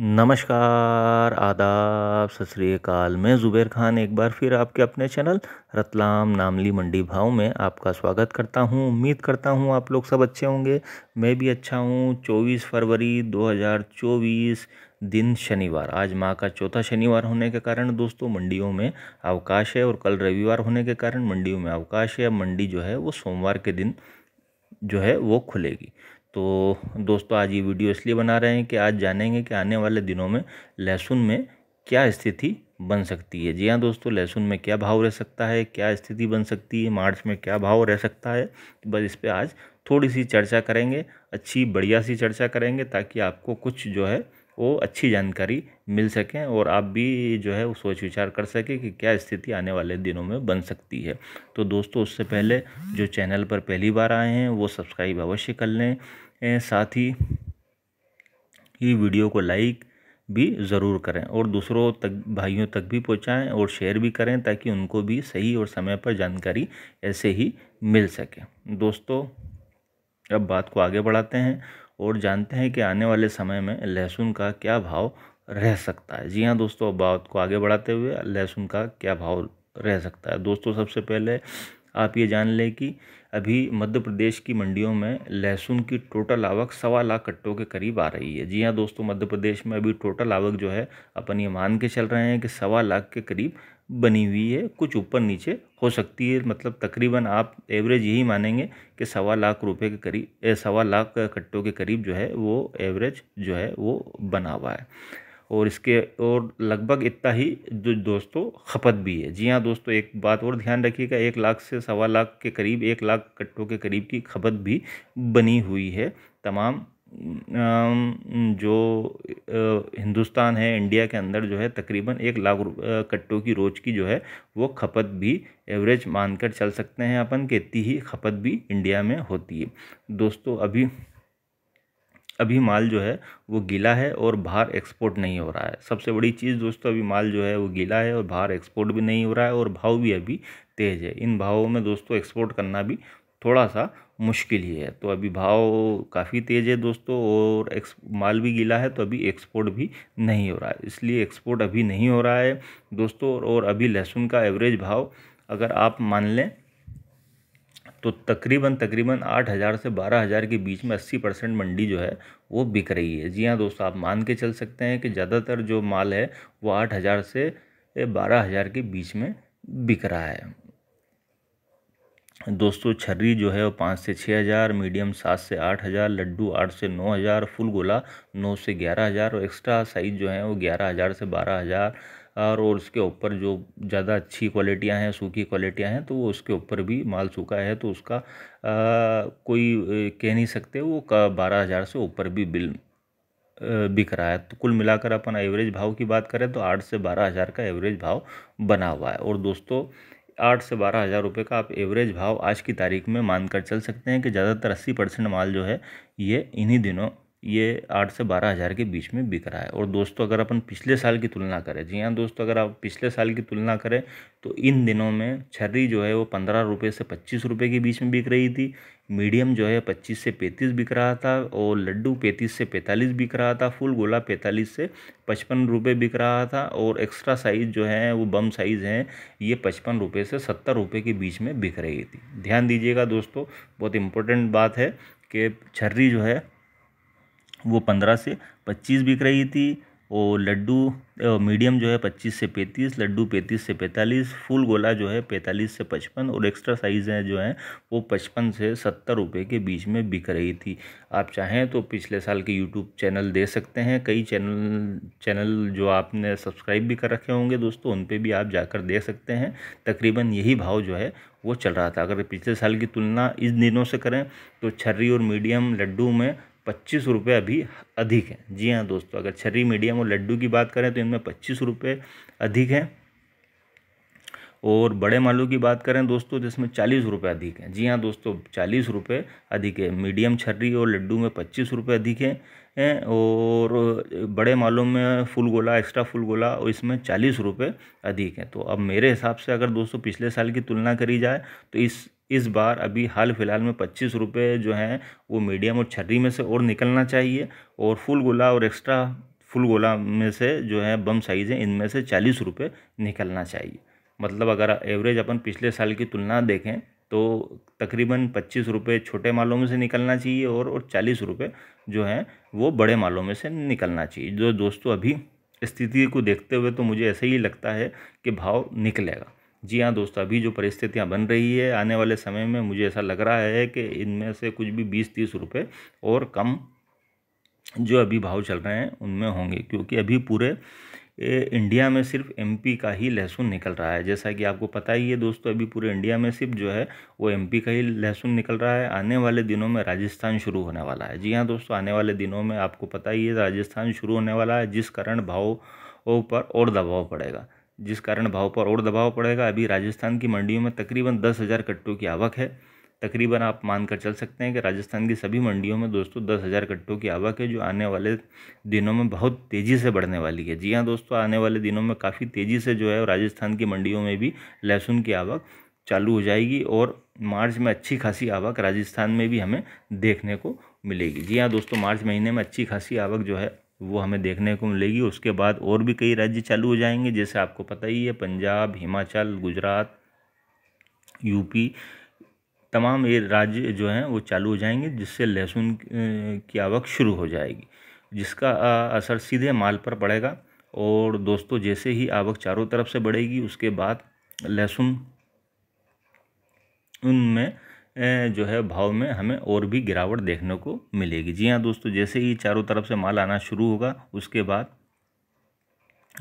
नमस्कार आदाब सत श्रीकाल मैं ज़ुबैर खान एक बार फिर आपके अपने चैनल रतलाम नामली मंडी भाव में आपका स्वागत करता हूं उम्मीद करता हूं आप लोग सब अच्छे होंगे मैं भी अच्छा हूं 24 फरवरी 2024 दिन शनिवार आज माह का चौथा शनिवार होने के कारण दोस्तों मंडियों में अवकाश है और कल रविवार होने के कारण मंडियों में अवकाश है मंडी जो है वो सोमवार के दिन जो है वो खुलेगी तो दोस्तों आज ये वीडियो इसलिए बना रहे हैं कि आज जानेंगे कि आने वाले दिनों में लहसुन में क्या स्थिति बन सकती है जी हाँ दोस्तों लहसुन में क्या भाव रह सकता है क्या स्थिति बन सकती है मार्च में क्या भाव रह सकता है बस इस पर आज थोड़ी सी चर्चा करेंगे अच्छी बढ़िया सी चर्चा करेंगे ताकि आपको कुछ जो है वो अच्छी जानकारी मिल सकें और आप भी जो है वो सोच विचार कर सकें कि क्या स्थिति आने वाले दिनों में बन सकती है तो दोस्तों उससे पहले जो चैनल पर पहली बार आए हैं वो सब्सक्राइब अवश्य कर लें साथ ही ये वीडियो को लाइक भी ज़रूर करें और दूसरों तक भाइयों तक भी पहुँचाएँ और शेयर भी करें ताकि उनको भी सही और समय पर जानकारी ऐसे ही मिल सके दोस्तों अब बात को आगे बढ़ाते हैं और जानते हैं कि आने वाले समय में लहसुन का क्या भाव रह सकता है जी हाँ दोस्तों अब बात को आगे बढ़ाते हुए लहसुन का क्या भाव रह सकता है दोस्तों सबसे पहले आप ये जान लें कि अभी मध्य प्रदेश की मंडियों में लहसुन की टोटल आवक सवा लाख कट्टों के करीब आ रही है जी हाँ दोस्तों मध्य प्रदेश में अभी टोटल आवक जो है अपन ये मान के चल रहे हैं कि सवा लाख के करीब बनी हुई है कुछ ऊपर नीचे हो सकती है मतलब तकरीबन आप एवरेज यही मानेंगे कि सवा लाख रुपए के करीब सवा लाख कट्टों के करीब जो है वो एवरेज जो है वो बना हुआ है और इसके और लगभग इतना ही जो दोस्तों खपत भी है जी हाँ दोस्तों एक बात और ध्यान रखिएगा एक लाख से सवा लाख के करीब एक लाख कट्टों के करीब की खपत भी बनी हुई है तमाम जो हिंदुस्तान है इंडिया के अंदर जो है तकरीबन एक लाख कट्टों की रोज़ की जो है वो खपत भी एवरेज मानकर चल सकते हैं अपन के इतनी ही खपत भी इंडिया में होती है दोस्तों अभी अभी माल जो है वो गीला है और बाहर एक्सपोर्ट नहीं हो रहा है सबसे बड़ी चीज़ दोस्तों अभी माल जो है वो गीला है और बाहर एक्सपोर्ट भी नहीं हो रहा है और भाव भी अभी तेज़ है इन भावों में दोस्तों एक्सपोर्ट करना भी थोड़ा सा मुश्किल ही है तो अभी भाव काफ़ी तेज़ है दोस्तों और एक्स माल भी गीला है तो अभी एक्सपोर्ट भी नहीं हो रहा है इसलिए एक्सपोर्ट अभी नहीं हो रहा है दोस्तों और अभी लहसुन का एवरेज भाव अगर आप मान लें तो तकरीबन तकरीबन आठ हज़ार से बारह हज़ार के बीच में अस्सी परसेंट मंडी जो है वो बिक रही है जी हाँ दोस्तों आप मान के चल सकते हैं कि ज़्यादातर जो माल है वो आठ हज़ार से बारह हज़ार के बीच में बिक रहा है दोस्तों छर्री जो है वो पाँच से छः हज़ार मीडियम सात से आठ हज़ार लड्डू आठ से नौ हज़ार फुल गोला नौ से ग्यारह हज़ार और एक्स्ट्रा साइज़ जो है वो ग्यारह हज़ार से बारह हज़ार और और उसके ऊपर जो ज़्यादा अच्छी क्वालिटियाँ हैं सूखी क्वालिटियाँ हैं तो वो उसके ऊपर भी माल सूखा है तो उसका आ, कोई कह नहीं सकते वो बारह हज़ार से ऊपर भी बिल बिक रहा है तो कुल मिलाकर अपन एवरेज भाव की बात करें तो आठ से बारह हज़ार का एवरेज भाव बना हुआ है और दोस्तों आठ से बारह हज़ार रुपये का आप एवरेज भाव आज की तारीख में मानकर चल सकते हैं कि ज़्यादातर अस्सी परसेंट माल जो है ये इन्हीं दिनों ये आठ से बारह हज़ार के बीच में बिक रहा है और दोस्तों अगर अपन पिछले साल की तुलना करें जी हाँ दोस्तों अगर आप पिछले साल की तुलना करें तो इन दिनों में छर्री जो है वो पंद्रह रुपये से पच्चीस रुपये के बीच में बिक रही थी मीडियम जो है पच्चीस से पैंतीस बिक रहा था और लड्डू पैंतीस से पैंतालीस बिक रहा था फुल गोला पैंतालीस से पचपन रुपये बिक रहा था और एक्स्ट्रा साइज़ जो है वो बम साइज़ हैं ये पचपन रुपये से सत्तर रुपये के बीच में बिक रही थी ध्यान दीजिएगा दोस्तों बहुत इंपॉर्टेंट बात है कि छर्री जो है वो पंद्रह से पच्चीस बिक रही थी और लड्डू मीडियम जो है पच्चीस से पैंतीस लड्डू पैंतीस से पैंतालीस फुल गोला जो है पैंतालीस से पचपन और एक्स्ट्रा साइज़ है जो है वो पचपन से सत्तर रुपये के बीच में बिक रही थी आप चाहें तो पिछले साल के यूट्यूब चैनल दे सकते हैं कई चैनल चैनल जो आपने सब्सक्राइब भी कर रखे होंगे दोस्तों उन पर भी आप जाकर दे सकते हैं तकरीबन यही भाव जो है वो चल रहा था अगर पिछले साल की तुलना इस दिनों से करें तो छर्री और मीडियम लड्डू में पच्चीस रुपये अभी अधिक हैं जी हाँ दोस्तों अगर छर्री मीडियम और लड्डू की बात करें तो इनमें पच्चीस रुपये अधिक हैं और बड़े मालू की बात करें दोस्तों जिसमें चालीस रुपये अधिक हैं जी हाँ दोस्तों चालीस रुपये अधिक है मीडियम छर्री और लड्डू में पच्चीस रुपये अधिक है हैं और बड़े मालूम में फुल गोला एक्स्ट्रा फुल गोला और इसमें चालीस रुपये अधिक हैं तो अब मेरे हिसाब से अगर दोस्तों पिछले साल की तुलना करी जाए तो इस इस बार अभी हाल फिलहाल में पच्चीस रुपये जो हैं वो मीडियम और छर्री में से और निकलना चाहिए और फुल गोला और एक्स्ट्रा फुल गोला में से जो है बम साइज़ है इनमें से चालीस रुपये निकलना चाहिए मतलब अगर एवरेज अपन पिछले साल की तुलना देखें तो तकरीबन पच्चीस रुपये छोटे मालों में से निकलना चाहिए और और चालीस रुपये जो हैं वो बड़े मालों में से निकलना चाहिए जो दोस्तों अभी स्थिति को देखते हुए तो मुझे ऐसे ही लगता है कि भाव निकलेगा जी हाँ दोस्तों अभी जो परिस्थितियाँ बन रही है आने वाले समय में मुझे ऐसा लग रहा है कि इनमें से कुछ भी बीस तीस रुपये और कम जो अभी भाव चल रहे हैं उनमें होंगे क्योंकि अभी पूरे इंडिया में सिर्फ एमपी का ही लहसुन निकल रहा है जैसा कि आपको पता ही है दोस्तों अभी पूरे इंडिया में सिर्फ जो है वो एमपी का ही लहसुन निकल रहा है आने वाले दिनों में राजस्थान शुरू होने वाला है जी हाँ दोस्तों आने वाले दिनों में आपको पता ही है राजस्थान शुरू होने वाला है जिस कारण भाव पर और दबाव पड़ेगा जिस कारण भाव पर और दबाव पड़ेगा अभी राजस्थान की मंडियों में तकरीबन दस हज़ार कट्टों की आवक है तकरीबन आप मानकर चल सकते हैं कि राजस्थान की सभी मंडियों में दोस्तों दस हज़ार कट्टों की आवक है जो आने वाले दिनों में बहुत तेज़ी से बढ़ने वाली है जी हाँ दोस्तों आने वाले दिनों में काफ़ी तेज़ी से जो है राजस्थान की मंडियों में भी लहसुन की आवक चालू हो जाएगी और मार्च में अच्छी खासी आवक राजस्थान में भी हमें देखने को मिलेगी जी हाँ दोस्तों मार्च महीने में अच्छी खासी आवक जो है वो हमें देखने को मिलेगी उसके बाद और भी कई राज्य चालू हो जाएंगे जैसे आपको पता ही है पंजाब हिमाचल गुजरात यूपी तमाम ये राज्य जो हैं वो चालू हो जाएंगे जिससे लहसुन की आवक शुरू हो जाएगी जिसका असर सीधे माल पर पड़ेगा और दोस्तों जैसे ही आवक चारों तरफ से बढ़ेगी उसके बाद लहसुन उनमें जो है भाव में हमें और भी गिरावट देखने को मिलेगी जी हाँ दोस्तों जैसे ही चारों तरफ से माल आना शुरू होगा उसके बाद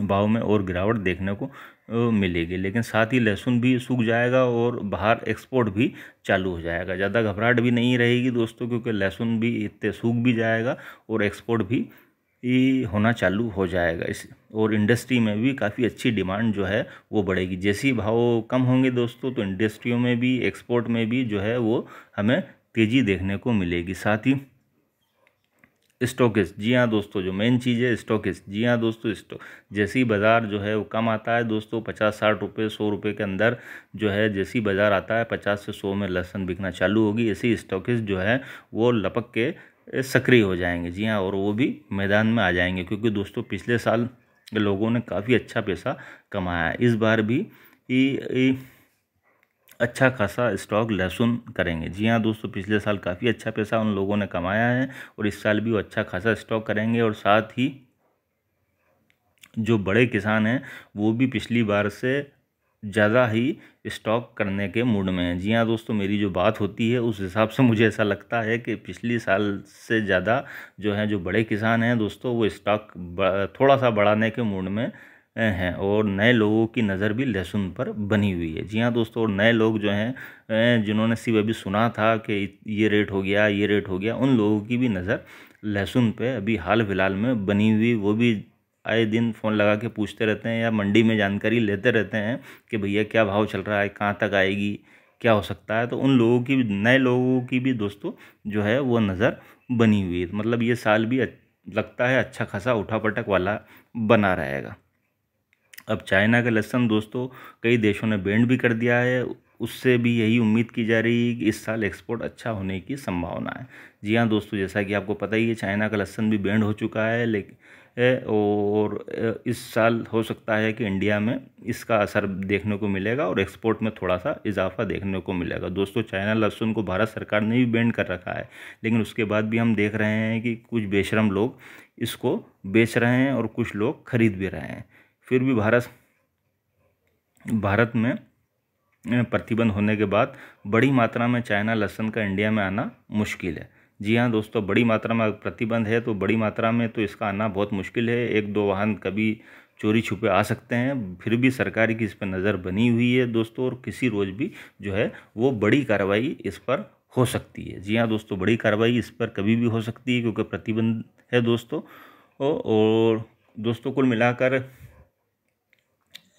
भाव में और गिरावट देखने को मिलेगी लेकिन साथ ही लहसुन भी सूख जाएगा और बाहर एक्सपोर्ट भी चालू हो जाएगा ज़्यादा घबराहट भी नहीं रहेगी दोस्तों क्योंकि लहसुन भी इतने सूख भी जाएगा और एक्सपोर्ट भी होना चालू हो जाएगा इस और इंडस्ट्री में भी काफ़ी अच्छी डिमांड जो है वो बढ़ेगी जैसे ही भाव कम होंगे दोस्तों तो इंडस्ट्रियों में भी एक्सपोर्ट में भी जो है वो हमें तेज़ी देखने को मिलेगी साथ ही स्टोकिस जी हाँ दोस्तों जो मेन चीज़ है स्टोकिस जी हाँ दोस्तों स्टॉक तो, जैसी बाज़ार जो है वो कम आता है दोस्तों पचास साठ रुपये सौ रुपये के अंदर जो है जैसी बाज़ार आता है पचास से सौ में लहसन बिकना चालू होगी ऐसी स्टोकिस जो है वो लपक के सक्रिय हो जाएंगे जी हाँ और वो भी मैदान में आ जाएंगे क्योंकि दोस्तों पिछले साल लोगों ने काफ़ी अच्छा पैसा कमाया इस बार भी ई, अच्छा खासा स्टॉक लहसुन करेंगे जी हाँ दोस्तों पिछले साल काफ़ी अच्छा पैसा उन लोगों ने कमाया है और इस साल भी वो अच्छा खासा स्टॉक करेंगे और साथ ही जो बड़े किसान हैं वो भी पिछली बार से ज़्यादा ही स्टॉक करने के मूड में हैं जी हाँ दोस्तों मेरी जो बात होती है उस हिसाब से मुझे ऐसा लगता है कि पिछले साल से ज़्यादा जो हैं जो बड़े किसान हैं दोस्तों वो स्टॉक थोड़ा सा बढ़ाने के मूड में हैं और नए लोगों की नज़र भी लहसुन पर बनी हुई है जी हाँ दोस्तों और नए लोग जो हैं जिन्होंने सिर्फ अभी सुना था कि ये रेट हो गया ये रेट हो गया उन लोगों की भी नज़र लहसुन पे अभी हाल फिलहाल में बनी हुई वो भी आए दिन फ़ोन लगा के पूछते रहते हैं या मंडी में जानकारी लेते रहते हैं कि भैया क्या भाव चल रहा है कहाँ तक आएगी क्या हो सकता है तो उन लोगों की नए लोगों की भी दोस्तों जो है वो नज़र बनी हुई है मतलब ये साल भी लगता है अच्छा खासा उठा पटक वाला बना रहेगा अब चाइना का लहसन दोस्तों कई देशों ने बैंड भी कर दिया है उससे भी यही उम्मीद की जा रही है कि इस साल एक्सपोर्ट अच्छा होने की संभावना है जी हाँ दोस्तों जैसा कि आपको पता ही है चाइना का लहसन भी बैंड हो चुका है लेकिन और इस साल हो सकता है कि इंडिया में इसका असर देखने को मिलेगा और एक्सपोर्ट में थोड़ा सा इजाफा देखने को मिलेगा दोस्तों चाइना लहसुन को भारत सरकार ने भी बैंड कर रखा है लेकिन उसके बाद भी हम देख रहे हैं कि कुछ बेशरम लोग इसको बेच रहे हैं और कुछ लोग खरीद भी रहे हैं फिर भी भारत भारत में प्रतिबंध होने के बाद बड़ी मात्रा में चाइना लहसन का इंडिया में आना मुश्किल है जी हाँ दोस्तों बड़ी मात्रा में प्रतिबंध है तो बड़ी मात्रा में तो इसका आना बहुत मुश्किल है एक दो वाहन कभी चोरी छुपे आ सकते हैं फिर भी सरकार की इस पर नज़र बनी हुई है दोस्तों और किसी रोज़ भी जो है वो बड़ी कार्रवाई इस पर हो सकती है जी हाँ दोस्तों बड़ी कार्रवाई इस पर कभी भी हो सकती है क्योंकि प्रतिबंध है दोस्तों और दोस्तों कुल मिलाकर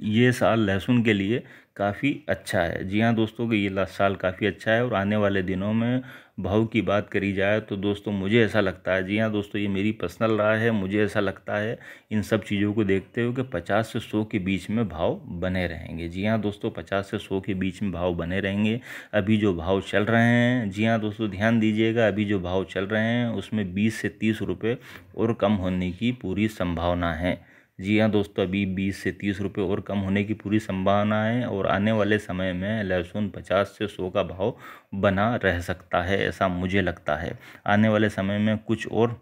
ये साल लहसुन के लिए काफ़ी अच्छा है जी हाँ दोस्तों कि ये साल काफ़ी अच्छा है और आने वाले दिनों में भाव की बात करी जाए तो दोस्तों मुझे ऐसा लगता है जी हाँ दोस्तों ये मेरी पर्सनल राय है मुझे ऐसा लगता है इन सब चीज़ों को देखते हुए कि पचास से सौ के बीच में भाव बने रहेंगे जी हाँ दोस्तों पचास से सौ के बीच में भाव बने रहेंगे अभी जो भाव चल रहे हैं जी हाँ दोस्तों ध्यान दीजिएगा अभी जो भाव चल रहे हैं उसमें बीस से तीस रुपये और कम होने की पूरी संभावना है जी हाँ दोस्तों अभी बीस से तीस रुपये और कम होने की पूरी संभावना है और आने वाले समय में लहसुन पचास से सौ का भाव बना रह सकता है ऐसा मुझे लगता है आने वाले समय में कुछ और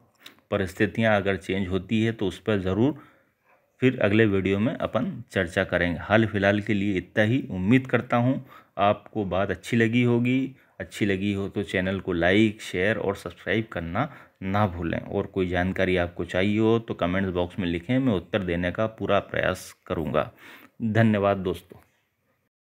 परिस्थितियाँ अगर चेंज होती है तो उस पर ज़रूर फिर अगले वीडियो में अपन चर्चा करेंगे हाल फिलहाल के लिए इतना ही उम्मीद करता हूँ आपको बात अच्छी लगी होगी अच्छी लगी हो तो चैनल को लाइक शेयर और सब्सक्राइब करना ना भूलें और कोई जानकारी आपको चाहिए हो तो कमेंट्स बॉक्स में लिखें मैं उत्तर देने का पूरा प्रयास करूँगा धन्यवाद दोस्तों